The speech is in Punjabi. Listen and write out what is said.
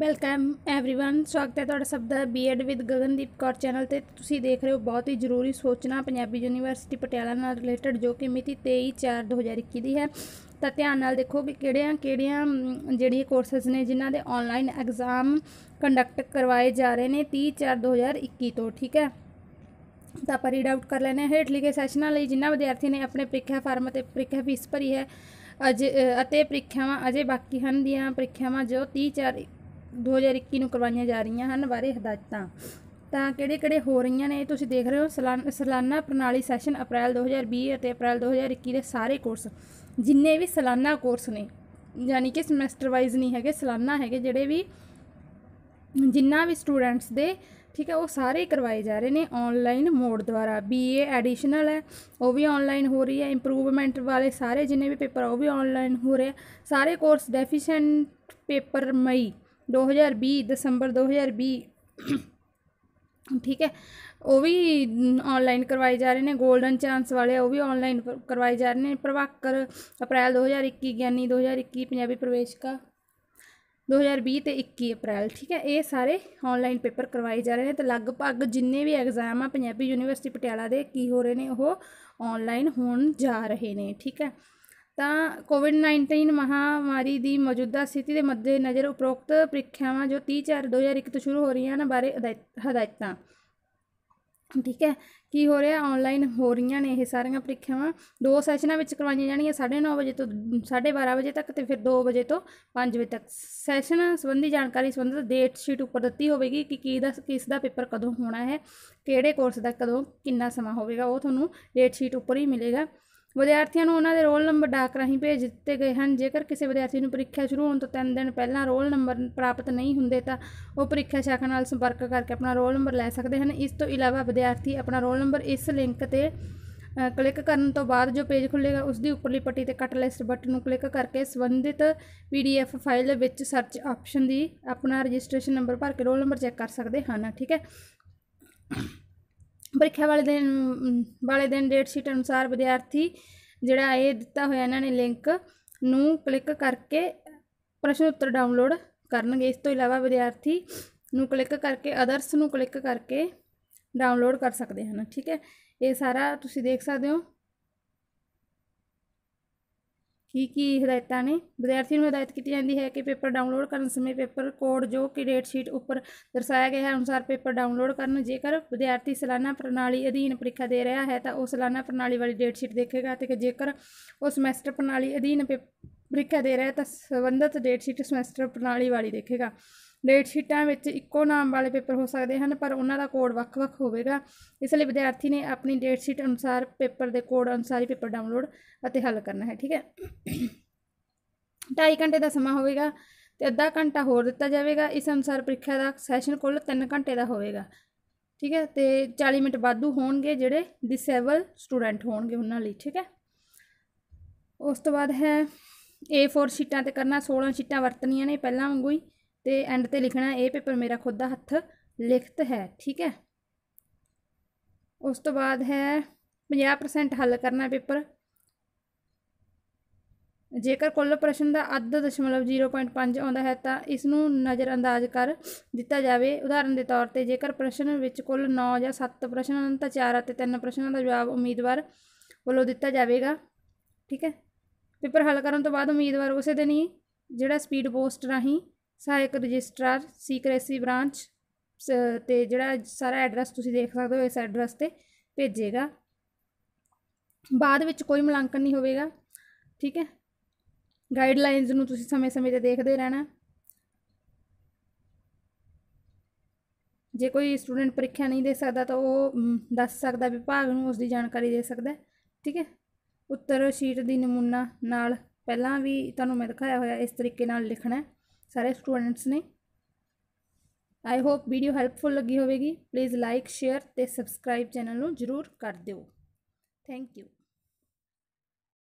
ਵੈਲਕਮ एवरीवन ਸਵਾਗਤ ਹੈ ਤੁਹਾਡਾ ਸਭ ਦਾ BEd with Gagandeep Kaur channel ਤੇ ਤੁਸੀਂ ਦੇਖ ਰਹੇ ਹੋ ਬਹੁਤ ਹੀ ਜ਼ਰੂਰੀ ਸੋਚਣਾ ਪੰਜਾਬੀ ਯੂਨੀਵਰਸਿਟੀ ਪਟਿਆਲਾ ਨਾਲ ਰਿਲੇਟਡ ਜੋ ਕਿ ਮਿਤੀ 23/4/2021 ਦੀ ਹੈ ਤਾਂ ਧਿਆਨ ਨਾਲ ਦੇਖੋ ਕਿ ਕਿਹੜੀਆਂ ਕਿਹੜੀਆਂ ਜਿਹੜੀਆਂ ਕੋਰਸਸ ਨੇ ਜਿਨ੍ਹਾਂ ਦੇ ਆਨਲਾਈਨ ਐਗਜ਼ਾਮ ਕੰਡਕਟ ਕਰਵਾਏ ਜਾ ਰਹੇ ਨੇ 30/4/2021 ਤੋਂ ਠੀਕ ਹੈ ਤਾਂ ਆਪਾਂ ਰੀਡ ਆਊਟ ਕਰ ਲੈਣੇ ਹੇਠ ਲਿਖੇ ਸੈਸ਼ਨਾਂ ਲਈ ਜਿਨ੍ਹਾਂ ਵਿਦਿਆਰਥੀ ਨੇ ਆਪਣੇ ਪ੍ਰੀਖਿਆ ਫਾਰਮ ਅਤੇ ਪ੍ਰੀਖਿਆ ਫੀਸ ਭਰੀ ਹੈ ਅਜੇ ਅਤੇ ਪ੍ਰੀਖਿਆਵਾਂ ਅਜੇ ਬਾਕੀ ਹਨ ਦੀਆਂ ਪ੍ਰੀਖਿਆਵਾਂ ਜੋ 30 4 2021 ਨੂੰ ਕਰਵਾਈਆਂ ਜਾ ਰਹੀਆਂ ਹਨ ਬਾਰੇ ਹਦਾਇਤਾਂ ਤਾਂ ਕਿਹੜੇ ਕਿਹੜੇ ਹੋ ਰਹੀਆਂ ਨੇ ਇਹ ਤੁਸੀਂ ਦੇਖ ਰਹੇ ਹੋ ਸਾਲਾਨਾ ਪ੍ਰਣਾਲੀ ਸੈਸ਼ਨ ਅਪ੍ਰੈਲ 2020 ਅਤੇ ਅਪ੍ਰੈਲ 2021 ਦੇ ਸਾਰੇ ਕੋਰਸ ਜਿੰਨੇ ਵੀ ਸਾਲਾਨਾ ਕੋਰਸ ਨੇ ਯਾਨੀ ਕਿ ਸਮੈਸਟਰ ਵਾਈਜ਼ ਨਹੀਂ ਹੈਗੇ ਸਾਲਾਨਾ ਹੈਗੇ ਜਿਹੜੇ ਵੀ ਜਿੰਨਾ ਵੀ ਸਟੂਡੈਂਟਸ ਦੇ ਠੀਕ ਹੈ ਉਹ ਸਾਰੇ ਕਰਵਾਏ ਜਾ ਰਹੇ ਨੇ ਆਨਲਾਈਨ ਮੋਡ ਦੁਆਰਾ ਬੀਏ ਐਡੀਸ਼ਨਲ ਹੈ ਉਹ ਵੀ ਆਨਲਾਈਨ ਹੋ ਰਹੀ ਹੈ ਇੰਪਰੂਵਮੈਂਟ ਵਾਲੇ ਸਾਰੇ ਜਿੰਨੇ ਵੀ ਪੇਪਰ ਉਹ ਵੀ ਆਨਲਾਈਨ ਹੋ ਰਹੇ ਸਾਰੇ ਕੋਰਸ ਡੈਫੀਸ਼ੀਐਂਟ ਪੇਪਰ ਮਈ 2020 ਦਸੰਬਰ 2020 ਠੀਕ ਹੈ ਉਹ ਵੀ ਆਨਲਾਈਨ ਕਰਵਾਏ ਜਾ ਰਹੇ ਨੇ 골ਡਨ ਚਾਂਸ ਵਾਲੇ ਉਹ ਵੀ ਆਨਲਾਈਨ ਕਰਵਾਏ ਜਾ ਰਹੇ ਨੇ ਪ੍ਰਭਾਕਰ ਅਪ੍ਰੈਲ 2021 ਗਿਆਨੀ 2021 ਪੰਜਾਬੀ ਪ੍ਰਵੇਸ਼ਕਾ 2020 ਤੇ 21 ਅਪ੍ਰੈਲ ਠੀਕ ਹੈ ਇਹ ਸਾਰੇ ਆਨਲਾਈਨ ਪੇਪਰ ਕਰਵਾਏ ਜਾ ਰਹੇ ਨੇ ਤੇ ਲਗਭਗ ਜਿੰਨੇ ਵੀ ਐਗਜ਼ਾਮ ਆ ਪੰਜਾਬੀ ਯੂਨੀਵਰਸਿਟੀ ਪਟਿਆਲਾ ਦੇ ਕੀ ਹੋ ਰਹੇ ਨੇ ਉਹ ਆਨਲਾਈਨ ਹੋਣ ਜਾ ਰਹੇ ਨੇ ਠੀਕ ਹੈ ਤਾਂ ਕੋਵਿਡ-19 ਮਹਾਮਾਰੀ ਦੀ ਮੌਜੂਦਾ ਸਥਿਤੀ ਦੇ ਮੱਦੇਨਜ਼ਰ ਉਪਰੋਕਤ ਪ੍ਰੀਖਿਆਵਾਂ ਜੋ 30 ਚਾਰ 2021 ਤੋਂ ਸ਼ੁਰੂ ਹੋ ਰਹੀਆਂ ਹਨ ਬਾਰੇ ਹਦਾਇਤਾਂ ਠੀਕ ਹੈ ਕੀ ਹੋ ਰਿਹਾ ਆਨਲਾਈਨ ਹੋ ਰਹੀਆਂ ਨੇ ਇਹ ਸਾਰੀਆਂ ਪ੍ਰੀਖਿਆਵਾਂ ਦੋ ਸੈਸ਼ਨਾਂ ਵਿੱਚ ਕਰਵਾਈਆਂ ਜਾਣਗੀਆਂ 9:30 ਵਜੇ ਤੋਂ 12:30 ਵਜੇ ਤੱਕ ਤੇ ਫਿਰ 2 ਵਜੇ ਤੋਂ 5 ਵਜੇ ਤੱਕ ਸੈਸ਼ਨ ਸੰਬੰਧੀ ਜਾਣਕਾਰੀ ਸੰਬੰਧਿਤ ਡੇਟ ਸ਼ੀਟ ਉੱਪਰ ਦਿੱਤੀ ਹੋਵੇਗੀ ਕਿ ਕੀ ਦਾ ਕਿਸ ਦਾ ਪੇਪਰ ਕਦੋਂ ਹੋਣਾ ਹੈ ਕਿਹੜੇ ਕੋਰਸ ਦਾ ਕਦੋਂ ਕਿੰਨਾ ਸਮਾਂ ਹੋਵੇਗਾ ਉਹ ਤੁਹਾਨੂੰ ਡੇਟ ਸ਼ੀਟ ਉੱਪਰ ਹੀ ਮਿਲੇਗਾ ਵਿਦਿਆਰਥੀਆਂ ਨੂੰ ਉਹਨਾਂ ਦੇ ਰੋਲ ਨੰਬਰ ਡਾਕ ਰਾਹੀਂ ਭੇਜ ਦਿੱਤੇ ਗਏ ਹਨ ਜੇਕਰ ਕਿਸੇ ਵਿਦਿਆਰਥੀ ਨੂੰ ਪ੍ਰੀਖਿਆ ਸ਼ੁਰੂ ਹੋਣ ਤੋਂ 3 ਦਿਨ ਪਹਿਲਾਂ ਰੋਲ ਨੰਬਰ ਪ੍ਰਾਪਤ ਨਹੀਂ ਹੁੰਦੇ ਤਾਂ ਉਹ ਪ੍ਰੀਖਿਆ ਸ਼ਾਖਾ ਨਾਲ ਸੰਪਰਕ ਕਰਕੇ ਆਪਣਾ ਰੋਲ ਨੰਬਰ ਲੈ ਸਕਦੇ ਹਨ ਇਸ ਤੋਂ ਇਲਾਵਾ ਵਿਦਿਆਰਥੀ ਆਪਣਾ ਰੋਲ ਨੰਬਰ ਇਸ ਲਿੰਕ ਤੇ ਕਲਿੱਕ ਕਰਨ ਤੋਂ ਬਾਅਦ ਜੋ ਪੇਜ ਖੁੱਲੇਗਾ ਉਸ ਦੀ ਉੱਪਰਲੀ ਪੱਟੀ ਤੇ ਕੱਟ ਲਿਸਟ ਬਟਨ ਨੂੰ ਕਲਿੱਕ ਕਰਕੇ ਸੰਬੰਧਿਤ ਪੀਡੀਐਫ ਫਾਈਲ ਵਿੱਚ ਸਰਚ ਆਪਸ਼ਨ ਦੀ ਆਪਣਾ ਰਜਿਸਟ੍ਰੇਸ਼ਨ ਨੰਬਰ ਭਰ ਕੇ ਰੋਲ ਨੰਬਰ ਚੈੱਕ ਕਰ ਸਕਦੇ ਹਨ ਠੀਕ ਹੈ ਪ੍ਰੀਖਿਆ ਵਾਲੇ ਦਿਨ ਵਾਲੇ ਦਿਨ ਡੇਟ ਸ਼ੀਟ ਅਨੁਸਾਰ ਵਿਦਿਆਰਥੀ ਜਿਹੜਾ ਇਹ ਦਿੱਤਾ ਹੋਇਆ ਇਹਨਾਂ ਨੇ ਲਿੰਕ ਨੂੰ ਕਲਿੱਕ ਕਰਕੇ ਪ੍ਰਸ਼ਨ ਉੱਤਰ ਡਾਊਨਲੋਡ ਕਰਨਗੇ ਇਸ ਤੋਂ ਇਲਾਵਾ ਵਿਦਿਆਰਥੀ ਨੂੰ ਕਲਿੱਕ ਕਰਕੇ ਅਦਰਸ ਨੂੰ ਕਲਿੱਕ ਕਰਕੇ ਡਾਊਨਲੋਡ ਕਰ ਸਕਦੇ ਹਨ ਠੀਕ ਹੈ ਇਹ ਸਾਰਾ ਤੁਸੀਂ ਦੇਖ ਸਕਦੇ ਹੋ ਕੀ ਕੀ ਹਦਾਇਤਾਂ ਨੇ ਵਿਦਿਆਰਥੀ ਨੂੰ ਹਦਾਇਤ ਕੀਤੀ ਜਾਂਦੀ ਹੈ ਕਿ ਪੇਪਰ ਡਾਊਨਲੋਡ ਕਰਨ ਸਮੇਂ ਪੇਪਰ ਕੋਡ ਜੋ ਕਿ ਡੇਟ ਸ਼ੀਟ ਉੱਪਰ ਦਰਸਾਇਆ ਗਿਆ ਹੈ ਅਨੁਸਾਰ ਪੇਪਰ ਡਾਊਨਲੋਡ ਕਰਨ ਜੇਕਰ ਵਿਦਿਆਰਥੀ ਸਾਲਾਨਾ ਪ੍ਰਣਾਲੀ ਅਧੀਨ ਪ੍ਰੀਖਿਆ ਦੇ ਰਿਹਾ ਹੈ ਤਾਂ ਉਹ ਸਾਲਾਨਾ ਪ੍ਰਣਾਲੀ ਵਾਲੀ ਡੇਟ ਸ਼ੀਟ ਦੇਖੇਗਾ ਤੇ ਜੇਕਰ ਉਹ ਸਮੈਸਟਰ ਪ੍ਰਣਾਲੀ ਅਧੀਨ ਪ੍ਰੀਖਿਆ ਦੇ ਰਿਹਾ ਹੈ ਤਾਂ ਸੰਬੰਧਿਤ ਡੇਟ ਸ਼ੀਟ ਸਮੈਸਟਰ ਪ੍ਰਣਾਲੀ ਵਾਲੀ ਦੇਖੇਗਾ ਡੇਟ ਸ਼ੀਟਾਂ ਵਿੱਚ ਇੱਕੋ ਨਾਮ ਵਾਲੇ ਪੇਪਰ ਹੋ ਸਕਦੇ ਹਨ ਪਰ ਉਹਨਾਂ ਦਾ ਕੋਡ ਵੱਖ-ਵੱਖ ਹੋਵੇਗਾ ਇਸ ਲਈ ਵਿਦਿਆਰਥੀ ਨੇ ਆਪਣੀ ਡੇਟ ਸ਼ੀਟ ਅਨੁਸਾਰ ਪੇਪਰ ਦੇ ਕੋਡ ਅਨੁਸਾਰ ਹੀ ਪੇਪਰ ਡਾਊਨਲੋਡ ਅਤੇ ਹੱਲ ਕਰਨਾ ਹੈ ਠੀਕ ਹੈ 2.5 ਘੰਟੇ ਦਾ ਸਮਾਂ ਹੋਵੇਗਾ ਤੇ ਅੱਧਾ ਘੰਟਾ ਹੋਰ ਦਿੱਤਾ ਜਾਵੇਗਾ ਇਸ ਅਨੁਸਾਰ ਪ੍ਰੀਖਿਆ ਦਾ ਸੈਸ਼ਨ ਕੁੱਲ 3 ਘੰਟੇ ਦਾ ਹੋਵੇਗਾ ਠੀਕ ਹੈ ਤੇ 40 ਮਿੰਟ ਵਾਧੂ ਹੋਣਗੇ ਜਿਹੜੇ ਡਿਸੇਬਲ ਸਟੂਡੈਂਟ ਹੋਣਗੇ ਉਹਨਾਂ ਲਈ ਠੀਕ ਹੈ ਉਸ ਤੋਂ ਬਾਅਦ ਹੈ A4 ਸ਼ੀਟਾਂ ਤੇ ਕਰਨਾ 16 ਸ਼ੀਟਾਂ ਵਰਤਣੀਆਂ ਨੇ ਪਹਿਲਾਂ ਵਾਂਗੂ ਹੀ ਤੇ ਐਂਡ ਤੇ ਲਿਖਣਾ ਇਹ ਪੇਪਰ ਮੇਰਾ ਖੁਦ ਦਾ ਹੱਥ ਲਿਖਤ ਹੈ ਠੀਕ ਹੈ ਉਸ ਤੋਂ ਬਾਅਦ ਹੈ 50% ਹੱਲ ਕਰਨਾ ਪੇਪਰ ਜੇਕਰ ਕੁੱਲ ਪ੍ਰਸ਼ਨ ਦਾ ਅੱਧ ਦਸ਼ਮਲਵ 0.5 ਆਉਂਦਾ ਹੈ ਤਾਂ ਇਸ ਨੂੰ ਨਜ਼ਰ ਅੰਦਾਜ਼ ਕਰ ਦਿੱਤਾ ਜਾਵੇ ਉਦਾਹਰਨ ਦੇ ਤੌਰ ਤੇ ਜੇਕਰ ਪ੍ਰਸ਼ਨ ਵਿੱਚ ਕੁੱਲ 9 ਜਾਂ 7 ਪ੍ਰਸ਼ਨ ਹਨ ਤਾਂ 4 ਅਤੇ 3 ਪ੍ਰਸ਼ਨਾਂ ਦਾ ਜਵਾਬ ਉਮੀਦਵਾਰ ਵੱਲੋਂ ਦਿੱਤਾ ਜਾਵੇਗਾ ਠੀਕ ਹੈ ਪੇਪਰ ਹੱਲ ਕਰਨ ਤੋਂ ਬਾਅਦ ਉਮੀਦਵਾਰ ਉਸੇ ਦਿਨ ਹੀ ਜਿਹੜਾ ਸਪੀਡ ਪੋਸਟ ਰਾਹੀਂ ਸਾਇਕ ਰਜਿਸਟਰਾਰ ਸੀਕ੍ਰੇਸੀ ਬ੍ਰਾਂਚ ਤੇ ਜਿਹੜਾ ਸਾਰਾ ਐਡਰੈਸ ਤੁਸੀਂ ਦੇਖ ਸਕਦੇ ਹੋ ਇਸ ਐਡਰੈਸ ਤੇ ਭੇਜੇਗਾ ਬਾਅਦ ਵਿੱਚ ਕੋਈ ਮੁਲਾਂਕਣ ਨਹੀਂ ਹੋਵੇਗਾ ਠੀਕ ਹੈ ਗਾਈਡਲਾਈਨਸ ਨੂੰ ਤੁਸੀਂ ਸਮੇਂ-ਸਮੇਂ ਤੇ ਦੇਖਦੇ ਰਹਿਣਾ ਜੇ ਕੋਈ ਸਟੂਡੈਂਟ ਪ੍ਰੀਖਿਆ ਨਹੀਂ ਦੇ ਸਕਦਾ ਤਾਂ ਉਹ ਦੱਸ ਸਕਦਾ ਵਿਭਾਗ ਨੂੰ ਉਸ ਦੀ ਜਾਣਕਾਰੀ ਦੇ ਸਕਦਾ ਠੀਕ ਹੈ ਉੱਤਰ ਸ਼ੀਟ ਦੀ ਨਮੂਨਾ ਨਾਲ ਪਹਿਲਾਂ ਵੀ ਤੁਹਾਨੂੰ ਮੈਂ ਦਿਖਾਇਆ ਹੋਇਆ ਇਸ ਤਰੀਕੇ ਨਾਲ ਲਿਖਣਾ ਹੈ ਸਾਰੇ ਸਟੂਡੈਂਟਸ ਨੇ ਆਈ ਹੋਪ ਵੀਡੀਓ ਹੈਲਪਫੁਲ ਲੱਗੀ ਹੋਵੇਗੀ ਪਲੀਜ਼ ਲਾਈਕ ਸ਼ੇਅਰ ਤੇ ਸਬਸਕ੍ਰਾਈਬ ਚੈਨਲ ਨੂੰ ਜਰੂਰ ਕਰ ਦਿਓ ਥੈਂਕ ਯੂ